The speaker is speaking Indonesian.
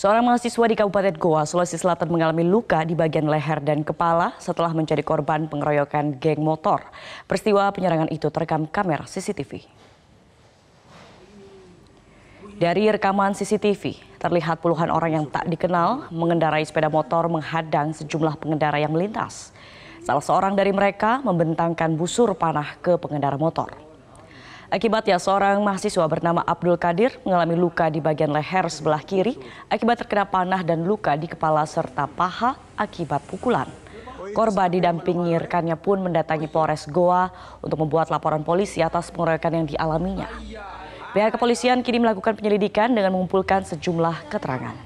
Seorang mahasiswa di Kabupaten Goa, Sulawesi Selatan mengalami luka di bagian leher dan kepala setelah menjadi korban pengeroyokan geng motor. Peristiwa penyerangan itu terekam kamera CCTV. Dari rekaman CCTV, terlihat puluhan orang yang tak dikenal mengendarai sepeda motor menghadang sejumlah pengendara yang melintas. Salah seorang dari mereka membentangkan busur panah ke pengendara motor. Akibatnya seorang mahasiswa bernama Abdul Kadir mengalami luka di bagian leher sebelah kiri akibat terkena panah dan luka di kepala serta paha akibat pukulan. Korban didampingi rekannya pun mendatangi Polres Goa untuk membuat laporan polisi atas pengeroyokan yang dialaminya. Pihak kepolisian kini melakukan penyelidikan dengan mengumpulkan sejumlah keterangan.